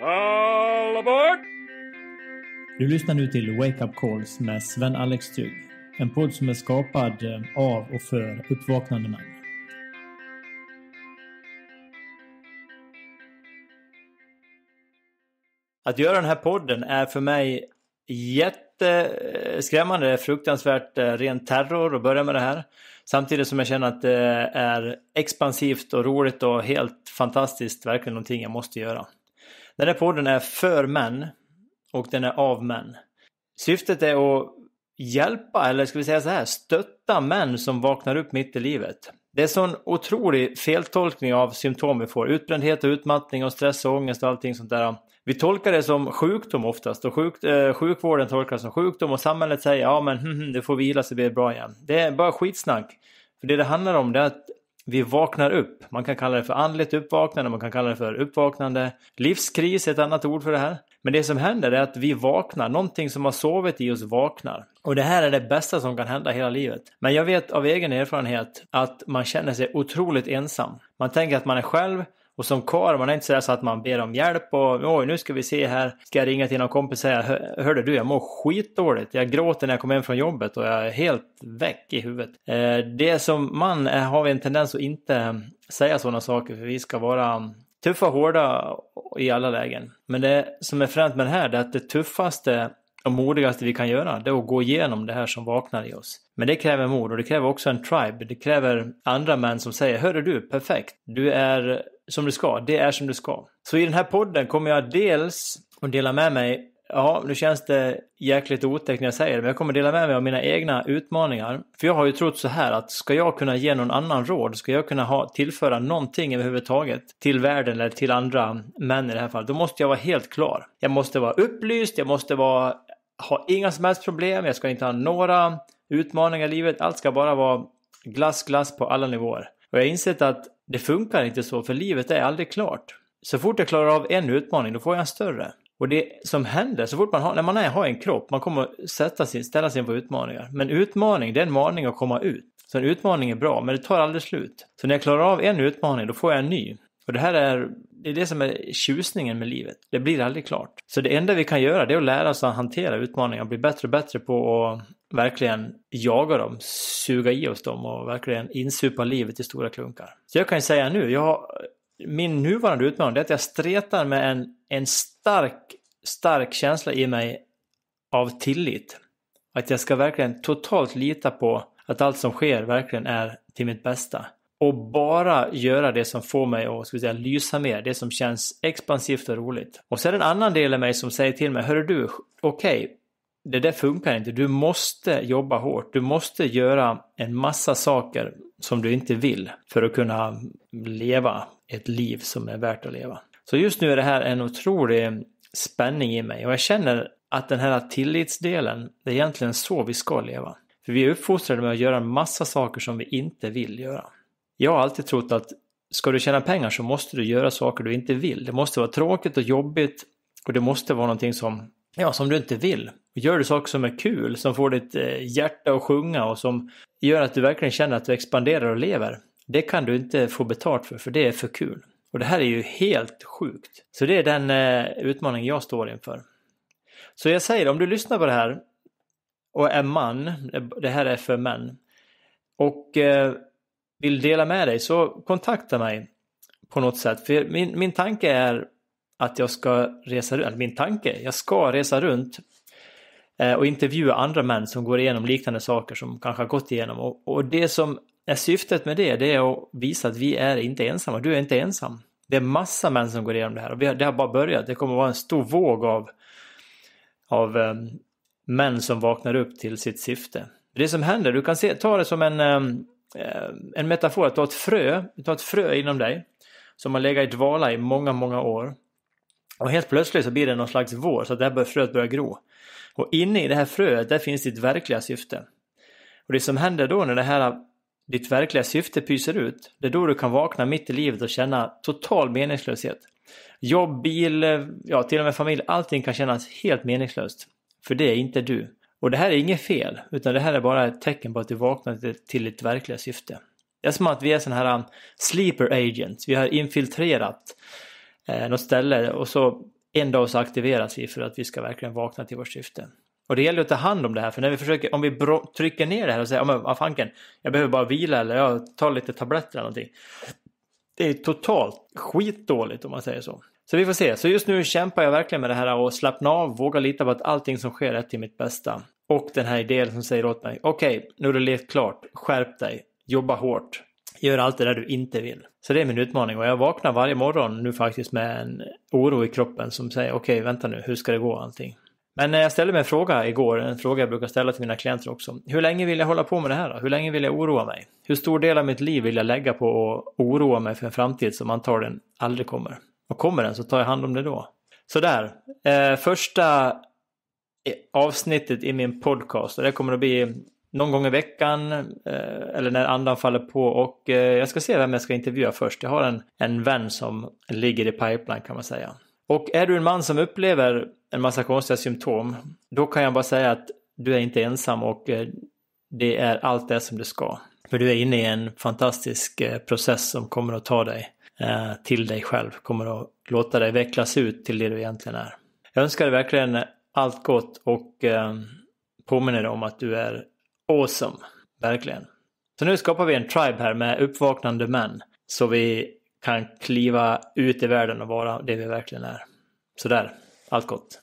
All aboard! Du lyssnar nu till Wake Up Calls med Sven-Alex Tygg. En podd som är skapad eh, av och för uppvaknande män. Att göra den här podden är för mig jätteskrämmande. fruktansvärt eh, ren terror att börja med det här. Samtidigt som jag känner att det är expansivt och roligt och helt fantastiskt. Verkligen någonting jag måste göra. Den här podden är för män och den är av män. Syftet är att hjälpa, eller ska vi säga så här, stötta män som vaknar upp mitt i livet. Det är sån otrolig feltolkning av symptom vi får. Utbrändhet och utmattning och stress och ångest och allting sånt där. Vi tolkar det som sjukdom oftast och sjuk, eh, sjukvården tolkar det som sjukdom och samhället säger ja men hm, hm, det får vila sig blir bra igen. Det är bara skitsnack. För det det handlar om det är att vi vaknar upp. Man kan kalla det för andligt uppvaknande, man kan kalla det för uppvaknande. Livskris är ett annat ord för det här. Men det som händer är att vi vaknar, någonting som har sovit i oss vaknar. Och det här är det bästa som kan hända hela livet. Men jag vet av egen erfarenhet att man känner sig otroligt ensam. Man tänker att man är själv, och som karl, man är inte sådär så att man ber om hjälp och oj, nu ska vi se här, ska jag ringa till någon kompis och säga, hörde du, jag mår skitdåligt, jag gråter när jag kommer hem från jobbet och jag är helt väck i huvudet. Eh, det som man eh, har vi en tendens att inte eh, säga sådana saker, för vi ska vara mm, tuffa och hårda i alla lägen. Men det som är fränt med det här, det är att det tuffaste och modigaste vi kan göra, det är att gå igenom det här som vaknar i oss. Men det kräver mod och det kräver också en tribe. Det kräver andra män som säger, hörru du, perfekt, du är som du ska, det är som du ska. Så i den här podden kommer jag dels att dela med mig Ja, nu känns det jäkligt otäckt när jag säger det, men jag kommer dela med mig av mina egna utmaningar. För jag har ju trott så här att ska jag kunna ge någon annan råd, ska jag kunna ha, tillföra någonting överhuvudtaget till världen eller till andra män i det här fallet, då måste jag vara helt klar. Jag måste vara upplyst, jag måste vara, ha inga som helst problem, jag ska inte ha några utmaningar i livet, allt ska bara vara glass, glass på alla nivåer. Och jag har insett att det funkar inte så, för livet är aldrig klart. Så fort jag klarar av en utmaning, då får jag en större. Och det som händer, så fort man har, när man är, har en kropp, man kommer sätta sin, ställa sig inför utmaningar. Men utmaning, det är en maning att komma ut. Så en utmaning är bra, men det tar aldrig slut. Så när jag klarar av en utmaning, då får jag en ny. Och det här är det, är det som är tjusningen med livet. Det blir aldrig klart. Så det enda vi kan göra det är att lära oss att hantera utmaningar bli bättre och bättre på att verkligen jaga dem, suga i oss dem och verkligen insupa livet i stora klunkar. Så jag kan ju säga nu, jag, min nuvarande utmaning är att jag stretar med en, en stark, stark känsla i mig av tillit. Att jag ska verkligen totalt lita på att allt som sker verkligen är till mitt bästa. Och bara göra det som får mig att ska säga, lysa mer, det som känns expansivt och roligt. Och så är det en annan del av mig som säger till mig, hörru du, okej, okay, det där funkar inte. Du måste jobba hårt. Du måste göra en massa saker som du inte vill för att kunna leva ett liv som är värt att leva. Så just nu är det här en otrolig spänning i mig och jag känner att den här tillitsdelen, det är egentligen så vi ska leva. För vi är uppfostrade med att göra en massa saker som vi inte vill göra. Jag har alltid trott att ska du tjäna pengar så måste du göra saker du inte vill. Det måste vara tråkigt och jobbigt och det måste vara någonting som, ja, som du inte vill gör du saker som är kul, som får ditt eh, hjärta att sjunga och som gör att du verkligen känner att du expanderar och lever. Det kan du inte få betalt för, för det är för kul. Och det här är ju helt sjukt. Så det är den eh, utmaning jag står inför. Så jag säger, om du lyssnar på det här och är man, det här är för män, och eh, vill dela med dig så kontakta mig på något sätt. För min, min tanke är att jag ska resa runt, min tanke, jag ska resa runt Eh, och intervjua andra män som går igenom liknande saker som kanske har gått igenom. Och, och det som är syftet med det, det är att visa att vi är inte ensamma. Du är inte ensam. Det är massa män som går igenom det här och det har bara börjat. Det kommer att vara en stor våg av, av um, män som vaknar upp till sitt syfte. Det som händer, du kan se, ta det som en, um, en metafor, att ta ett frö, ta ett frö inom dig som har legat i dvala i många, många år. Och helt plötsligt så blir det någon slags vår så att det här fröet börjar gro. Och inne i det här fröet, där finns ditt verkliga syfte. Och det som händer då när det här ditt verkliga syfte pyser ut, det är då du kan vakna mitt i livet och känna total meningslöshet. Jobb, bil, eh, ja till och med familj, allting kan kännas helt meningslöst. För det är inte du. Och det här är inget fel, utan det här är bara ett tecken på att du vaknat till ditt verkliga syfte. Det är som att vi är sådana här um, sleeper agents, vi har infiltrerat eh, något ställe och så en dag så aktiveras vi för att vi ska verkligen vakna till vårt syfte. Och det gäller att ta hand om det här, för när vi försöker, om vi trycker ner det här och säger, ja men vad fanken, jag behöver bara vila eller jag tar lite tabletter eller någonting. Det är totalt skitdåligt om man säger så. Så vi får se. Så just nu kämpar jag verkligen med det här och slappna av, våga lita på att allting som sker är till mitt bästa. Och den här idén som säger åt mig, okej, okay, nu har du levt klart, skärp dig, jobba hårt, Gör allt det där du inte vill. Så det är min utmaning och jag vaknar varje morgon nu faktiskt med en oro i kroppen som säger okej, okay, vänta nu, hur ska det gå allting? Men eh, jag ställde mig en fråga igår, en fråga jag brukar ställa till mina klienter också. Hur länge vill jag hålla på med det här? Då? Hur länge vill jag oroa mig? Hur stor del av mitt liv vill jag lägga på att oroa mig för en framtid som antagligen aldrig kommer? Och kommer den så tar jag hand om det då. Sådär, eh, första eh, avsnittet i min podcast, och det kommer att bli någon gång i veckan eh, eller när andan faller på. Och eh, jag ska se vem jag ska intervjua först. Jag har en, en vän som ligger i pipeline kan man säga. Och är du en man som upplever en massa konstiga symptom, då kan jag bara säga att du är inte ensam och eh, det är allt det som det ska. För du är inne i en fantastisk process som kommer att ta dig till dig själv, kommer att låta dig vecklas ut till det du egentligen är. Jag önskar dig verkligen allt gott och påminner dig om att du är Awesome, verkligen. Så nu skapar vi en tribe här med uppvaknande män. Så vi kan kliva ut i världen och vara det vi verkligen är. Sådär, allt gott.